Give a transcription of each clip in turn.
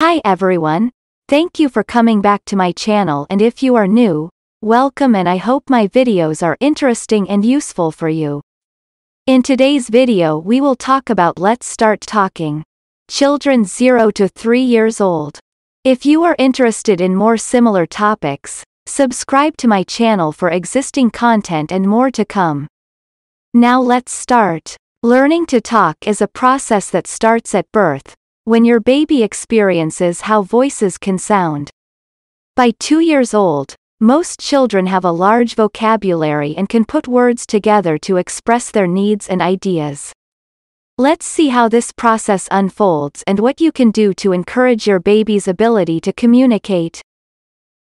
Hi everyone. Thank you for coming back to my channel and if you are new, welcome and I hope my videos are interesting and useful for you. In today's video we will talk about Let's Start Talking. Children 0 to 3 years old. If you are interested in more similar topics, subscribe to my channel for existing content and more to come. Now let's start. Learning to talk is a process that starts at birth, when your baby experiences how voices can sound. By two years old, most children have a large vocabulary and can put words together to express their needs and ideas. Let's see how this process unfolds and what you can do to encourage your baby's ability to communicate.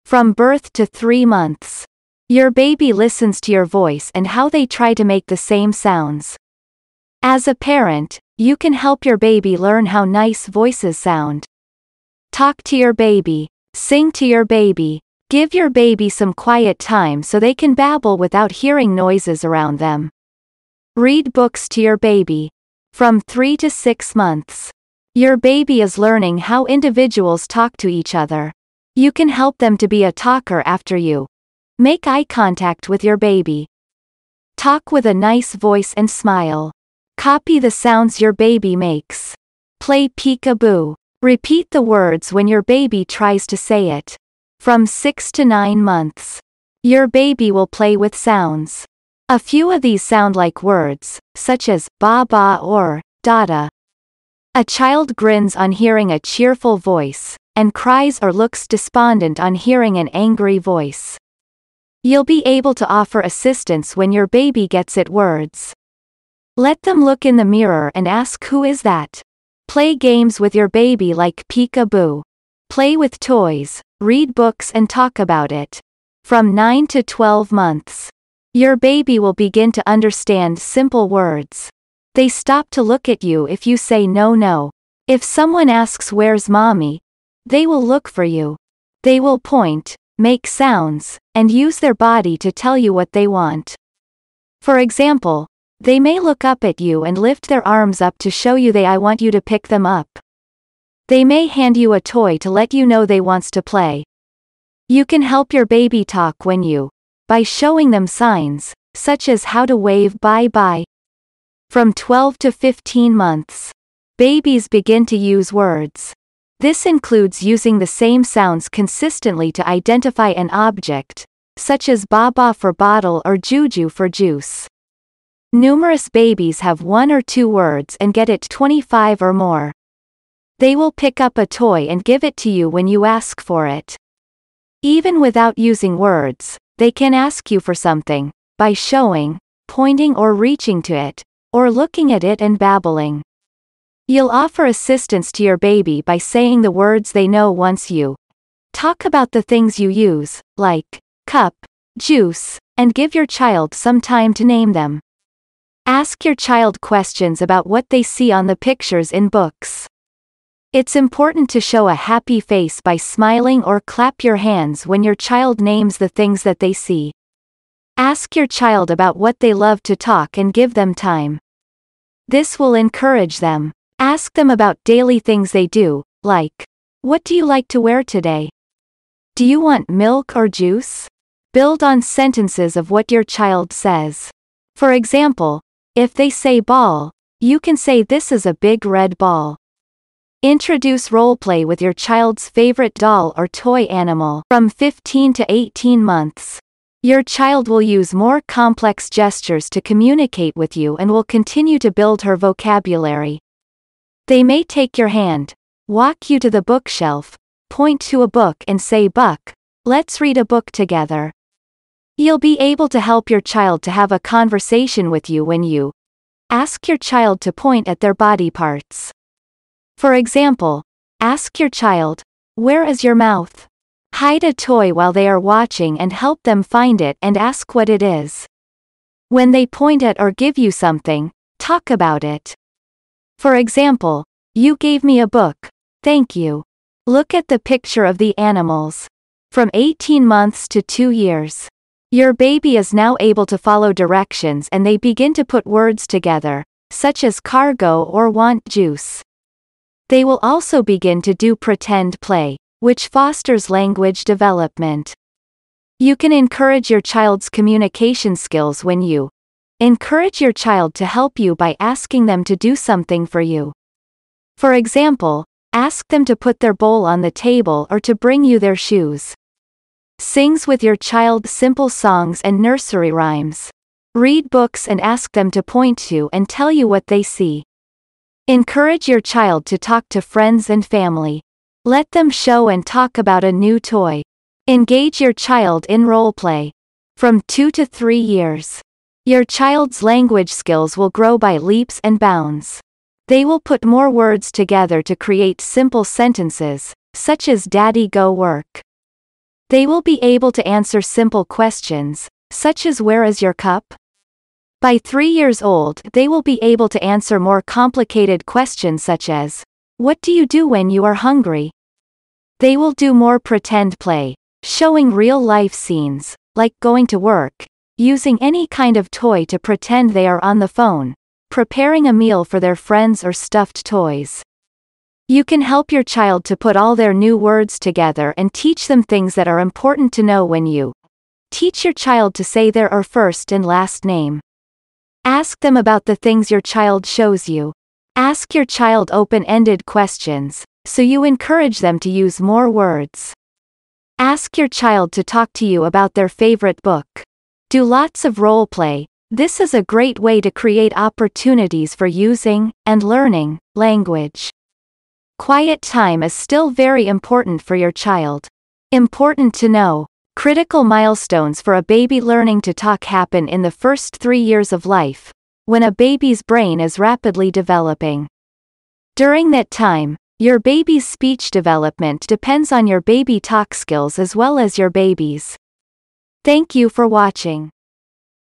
From birth to three months, your baby listens to your voice and how they try to make the same sounds. As a parent, you can help your baby learn how nice voices sound. Talk to your baby, sing to your baby, give your baby some quiet time so they can babble without hearing noises around them. Read books to your baby. From 3 to 6 months. Your baby is learning how individuals talk to each other. You can help them to be a talker after you. Make eye contact with your baby. Talk with a nice voice and smile. Copy the sounds your baby makes. Play peekaboo. Repeat the words when your baby tries to say it. From 6 to 9 months. Your baby will play with sounds. A few of these sound like words, such as ba ba or dada. A child grins on hearing a cheerful voice, and cries or looks despondent on hearing an angry voice. You'll be able to offer assistance when your baby gets at words. Let them look in the mirror and ask who is that. Play games with your baby like peek-a-boo. Play with toys, read books and talk about it. From 9 to 12 months. Your baby will begin to understand simple words. They stop to look at you if you say no no. If someone asks where's mommy, they will look for you. They will point, make sounds, and use their body to tell you what they want. For example, they may look up at you and lift their arms up to show you they I want you to pick them up. They may hand you a toy to let you know they wants to play. You can help your baby talk when you, by showing them signs, such as how to wave bye-bye. From 12 to 15 months, babies begin to use words. This includes using the same sounds consistently to identify an object, such as baba for bottle or juju for juice. Numerous babies have one or two words and get it 25 or more. They will pick up a toy and give it to you when you ask for it. Even without using words, they can ask you for something, by showing, pointing or reaching to it, or looking at it and babbling. You'll offer assistance to your baby by saying the words they know once you talk about the things you use, like cup, juice, and give your child some time to name them. Ask your child questions about what they see on the pictures in books. It's important to show a happy face by smiling or clap your hands when your child names the things that they see. Ask your child about what they love to talk and give them time. This will encourage them. Ask them about daily things they do, like, What do you like to wear today? Do you want milk or juice? Build on sentences of what your child says. For example, if they say ball, you can say this is a big red ball. Introduce roleplay with your child's favorite doll or toy animal from 15 to 18 months. Your child will use more complex gestures to communicate with you and will continue to build her vocabulary. They may take your hand, walk you to the bookshelf, point to a book and say, Buck, let's read a book together. You'll be able to help your child to have a conversation with you when you ask your child to point at their body parts. For example, ask your child, Where is your mouth? Hide a toy while they are watching and help them find it and ask what it is. When they point at or give you something, talk about it. For example, you gave me a book, thank you. Look at the picture of the animals. From 18 months to 2 years. Your baby is now able to follow directions and they begin to put words together, such as cargo or want juice. They will also begin to do pretend play, which fosters language development. You can encourage your child's communication skills when you encourage your child to help you by asking them to do something for you. For example, ask them to put their bowl on the table or to bring you their shoes sings with your child simple songs and nursery rhymes. Read books and ask them to point to and tell you what they see. Encourage your child to talk to friends and family. Let them show and talk about a new toy. Engage your child in role play. From 2 to 3 years. Your child's language skills will grow by leaps and bounds. They will put more words together to create simple sentences, such as daddy go work. They will be able to answer simple questions, such as where is your cup? By three years old, they will be able to answer more complicated questions such as, what do you do when you are hungry? They will do more pretend play, showing real life scenes, like going to work, using any kind of toy to pretend they are on the phone, preparing a meal for their friends or stuffed toys. You can help your child to put all their new words together and teach them things that are important to know when you teach your child to say their or first and last name. Ask them about the things your child shows you. Ask your child open-ended questions, so you encourage them to use more words. Ask your child to talk to you about their favorite book. Do lots of role play. This is a great way to create opportunities for using and learning language. Quiet time is still very important for your child. Important to know. Critical milestones for a baby learning to talk happen in the first three years of life, when a baby's brain is rapidly developing. During that time, your baby's speech development depends on your baby talk skills as well as your baby's. Thank you for watching.